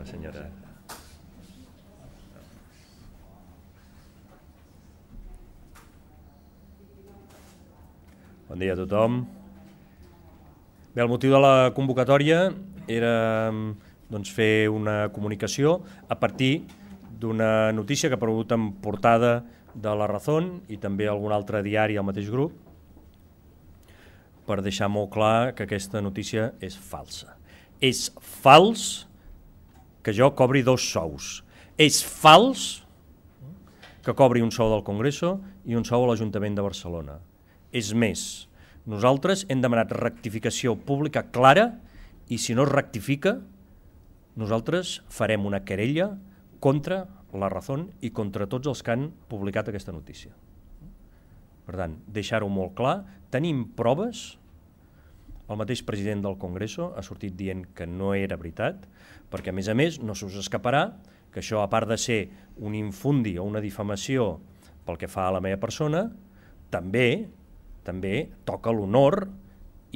la senyora. Bon dia a tothom. Bé, el motiu de la convocatòria era doncs, fer una comunicació a partir d'una notícia que ha aparegut en portada de La Razón i també algun altre diari al mateix grup per deixar molt clar que aquesta notícia és falsa. És fals que jo cobri dos sous. És fals que cobri un sou del Congreso i un sou a l'Ajuntament de Barcelona. És més, nosaltres hem demanat rectificació pública clara i si no es rectifica, nosaltres farem una querella contra la Razón i contra tots els que han publicat aquesta notícia. Per tant, deixar-ho molt clar, tenim proves el mateix president del Congreso ha sortit dient que no era veritat, perquè a més a més no se us escaparà que això, a part de ser un infundi o una difamació pel que fa a la meva persona, també també toca l'honor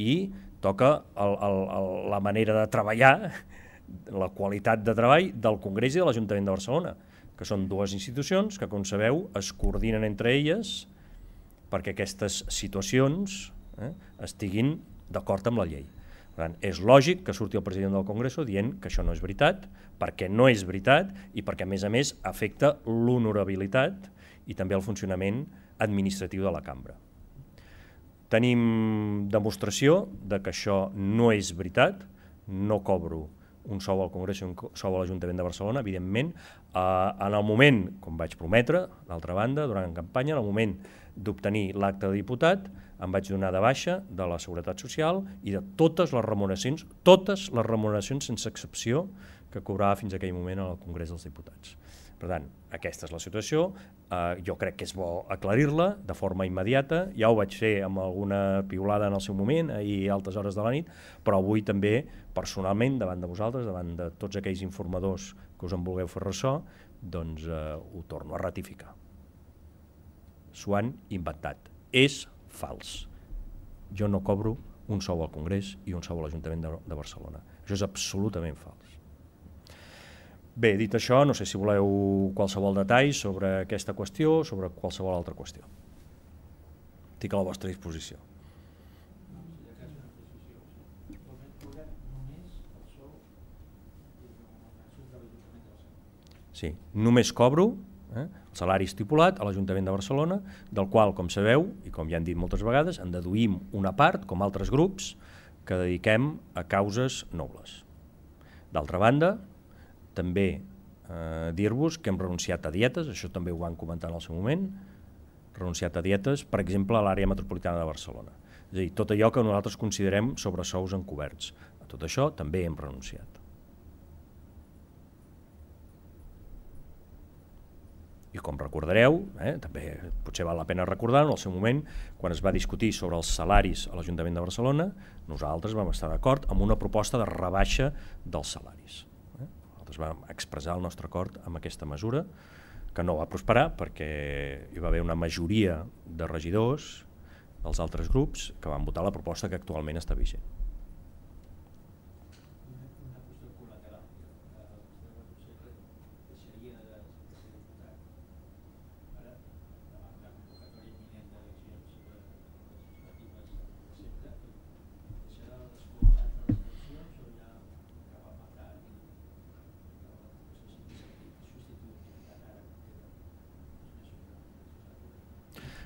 i toca el, el, el, la manera de treballar, la qualitat de treball del Congrés i de l'Ajuntament de Barcelona, que són dues institucions que, com sabeu, es coordinen entre elles perquè aquestes situacions eh, estiguin d'acord amb la llei. Per tant, és lògic que surti el president del Congreso dient que això no és veritat, perquè no és veritat i perquè, a més a més, afecta l'honorabilitat i també el funcionament administratiu de la cambra. Tenim demostració de que això no és veritat, no cobro un sou al Congrés i un sou a l'Ajuntament de Barcelona, evidentment. Eh, en el moment, com vaig prometre, d'altra banda, durant la campanya, en el moment d'obtenir l'acte de diputat, em vaig donar de baixa de la Seguretat Social i de totes les remuneracions, totes les remuneracions sense excepció que cobrava fins aquell moment al Congrés dels Diputats. Per tant, aquesta és la situació, eh, jo crec que és bo aclarir-la de forma immediata, ja ho vaig fer amb alguna piulada en el seu moment, ahir a altes hores de la nit, però avui també, personalment, davant de vosaltres, davant de tots aquells informadors que us en vulgueu fer ressò, doncs eh, ho torno a ratificar. S'ho han inventat. És fals. Jo no cobro un sou al Congrés i un sou a l'Ajuntament de, de Barcelona. Això és absolutament fals. Bé, dit això, no sé si voleu qualsevol detall sobre aquesta qüestió, sobre qualsevol altra qüestió. Estic a la vostra disposició. Sí, només cobro eh, el salari estipulat a l'Ajuntament de Barcelona, del qual, com sabeu, i com ja han dit moltes vegades, en deduïm una part, com altres grups, que dediquem a causes nobles. D'altra banda, també eh, dir-vos que hem renunciat a dietes, això també ho van comentar en el seu moment, renunciat a dietes, per exemple, a l'àrea metropolitana de Barcelona. És a dir, tot allò que nosaltres considerem sobre sous encoberts. A tot això també hem renunciat. I com recordareu, eh, també potser val la pena recordar, en el seu moment, quan es va discutir sobre els salaris a l'Ajuntament de Barcelona, nosaltres vam estar d'acord amb una proposta de rebaixa dels salaris. Nosaltres vam expressar el nostre acord amb aquesta mesura, que no va prosperar perquè hi va haver una majoria de regidors dels altres grups que van votar la proposta que actualment està vigent.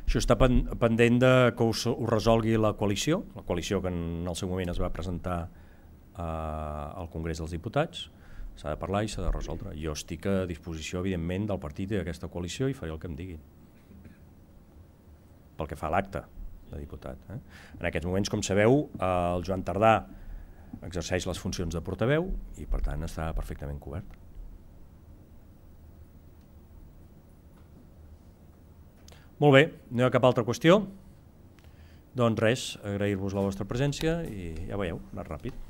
Això està pendent de que us, ho resolgui la coalició, la coalició que en el seu moment es va presentar eh, al Congrés dels Diputats, s'ha de parlar i s'ha de resoldre. Jo estic a disposició, evidentment, del partit i d'aquesta coalició i faré el que em diguin. Pel que fa a l'acte de diputat. Eh? En aquests moments, com sabeu, eh, el Joan Tardà exerceix les funcions de portaveu i, per tant, està perfectament cobert. Molt bé, no hi ha cap altra qüestió? Doncs res, agrair-vos la vostra presència i ja veieu, ha ràpid.